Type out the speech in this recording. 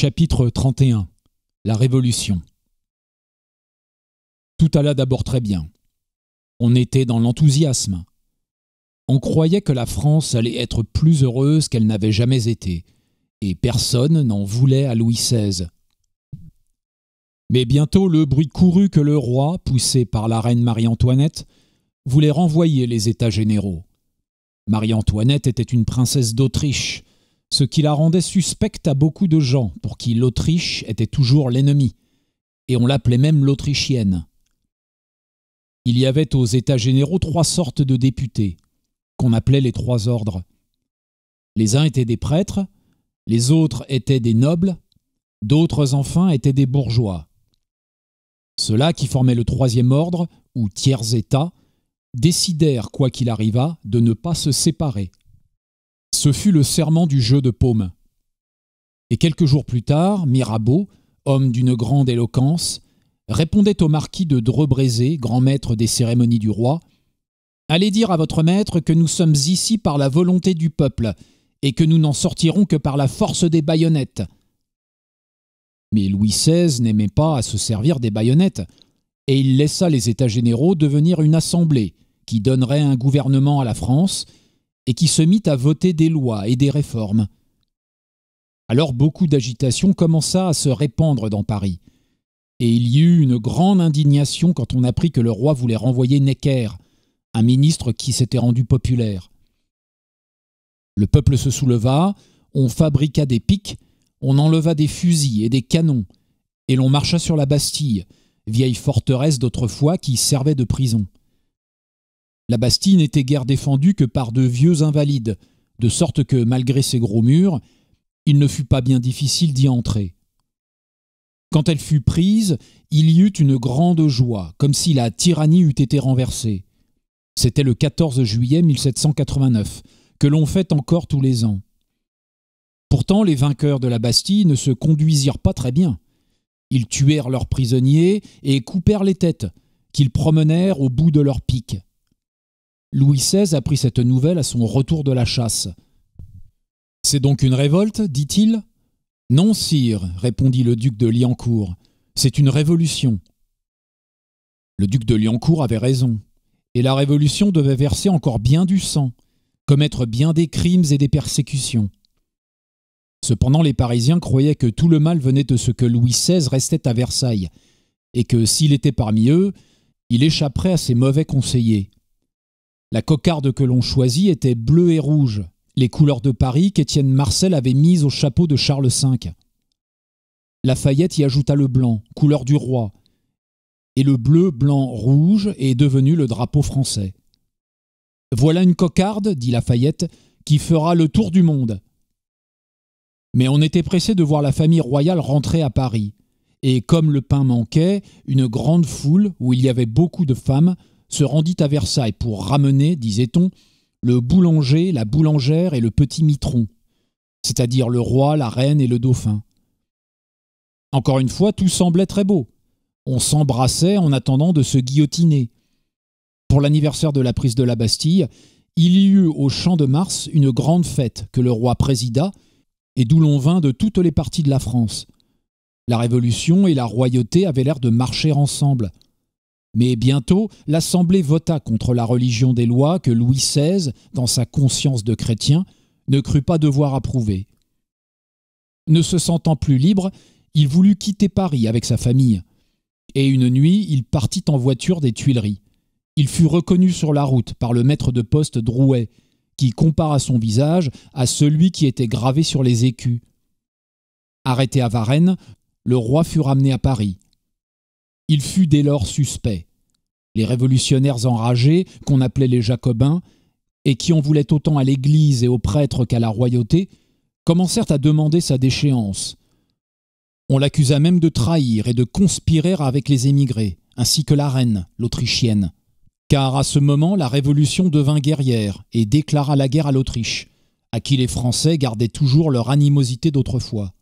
Chapitre 31 La Révolution Tout alla d'abord très bien. On était dans l'enthousiasme. On croyait que la France allait être plus heureuse qu'elle n'avait jamais été, et personne n'en voulait à Louis XVI. Mais bientôt le bruit courut que le roi, poussé par la reine Marie-Antoinette, voulait renvoyer les États généraux. Marie-Antoinette était une princesse d'Autriche, ce qui la rendait suspecte à beaucoup de gens, pour qui l'Autriche était toujours l'ennemi, et on l'appelait même l'Autrichienne. Il y avait aux États généraux trois sortes de députés, qu'on appelait les trois ordres. Les uns étaient des prêtres, les autres étaient des nobles, d'autres enfin étaient des bourgeois. Ceux-là qui formaient le troisième ordre, ou tiers état, décidèrent, quoi qu'il arrivât, de ne pas se séparer ce fut le serment du jeu de paume. Et quelques jours plus tard, Mirabeau, homme d'une grande éloquence, répondait au marquis de Drebrézé, grand maître des cérémonies du roi Allez dire à votre maître que nous sommes ici par la volonté du peuple et que nous n'en sortirons que par la force des baïonnettes. Mais Louis XVI n'aimait pas à se servir des baïonnettes, et il laissa les États généraux devenir une assemblée qui donnerait un gouvernement à la France et qui se mit à voter des lois et des réformes. Alors beaucoup d'agitation commença à se répandre dans Paris. Et il y eut une grande indignation quand on apprit que le roi voulait renvoyer Necker, un ministre qui s'était rendu populaire. Le peuple se souleva, on fabriqua des pics, on enleva des fusils et des canons, et l'on marcha sur la Bastille, vieille forteresse d'autrefois qui servait de prison. La Bastille n'était guère défendue que par de vieux invalides, de sorte que, malgré ses gros murs, il ne fut pas bien difficile d'y entrer. Quand elle fut prise, il y eut une grande joie, comme si la tyrannie eût été renversée. C'était le 14 juillet 1789, que l'on fête encore tous les ans. Pourtant, les vainqueurs de la Bastille ne se conduisirent pas très bien. Ils tuèrent leurs prisonniers et coupèrent les têtes, qu'ils promenèrent au bout de leurs piques. Louis XVI apprit cette nouvelle à son retour de la chasse. C'est donc une révolte dit-il. Non, sire, répondit le duc de Liancourt, c'est une révolution. Le duc de Liancourt avait raison, et la révolution devait verser encore bien du sang, commettre bien des crimes et des persécutions. Cependant, les Parisiens croyaient que tout le mal venait de ce que Louis XVI restait à Versailles, et que s'il était parmi eux, il échapperait à ses mauvais conseillers. La cocarde que l'on choisit était bleue et rouge, les couleurs de Paris qu'Étienne Marcel avait mises au chapeau de Charles V. Lafayette y ajouta le blanc, couleur du roi, et le bleu, blanc, rouge est devenu le drapeau français. Voilà une cocarde, dit Lafayette, qui fera le tour du monde. Mais on était pressé de voir la famille royale rentrer à Paris, et comme le pain manquait, une grande foule, où il y avait beaucoup de femmes, se rendit à Versailles pour ramener, disait-on, le boulanger, la boulangère et le petit mitron, c'est-à-dire le roi, la reine et le dauphin. Encore une fois, tout semblait très beau. On s'embrassait en attendant de se guillotiner. Pour l'anniversaire de la prise de la Bastille, il y eut au Champ de Mars une grande fête que le roi présida et d'où l'on vint de toutes les parties de la France. La Révolution et la royauté avaient l'air de marcher ensemble. Mais bientôt, l'Assemblée vota contre la religion des lois que Louis XVI, dans sa conscience de chrétien, ne crut pas devoir approuver. Ne se sentant plus libre, il voulut quitter Paris avec sa famille. Et une nuit, il partit en voiture des Tuileries. Il fut reconnu sur la route par le maître de poste Drouet, qui compara son visage à celui qui était gravé sur les écus. Arrêté à Varennes, le roi fut ramené à Paris. Il fut dès lors suspect les révolutionnaires enragés qu'on appelait les jacobins et qui en voulaient autant à l'Église et aux prêtres qu'à la royauté, commencèrent à demander sa déchéance. On l'accusa même de trahir et de conspirer avec les émigrés, ainsi que la reine, l'Autrichienne. Car à ce moment, la Révolution devint guerrière et déclara la guerre à l'Autriche, à qui les Français gardaient toujours leur animosité d'autrefois.